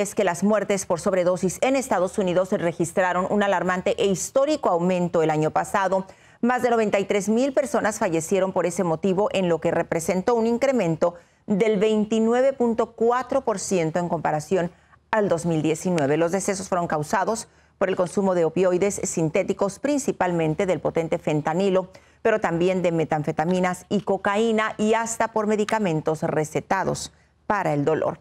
es que las muertes por sobredosis en Estados Unidos registraron un alarmante e histórico aumento el año pasado. Más de 93 mil personas fallecieron por ese motivo, en lo que representó un incremento del 29.4% en comparación al 2019. Los decesos fueron causados por el consumo de opioides sintéticos, principalmente del potente fentanilo, pero también de metanfetaminas y cocaína y hasta por medicamentos recetados para el dolor.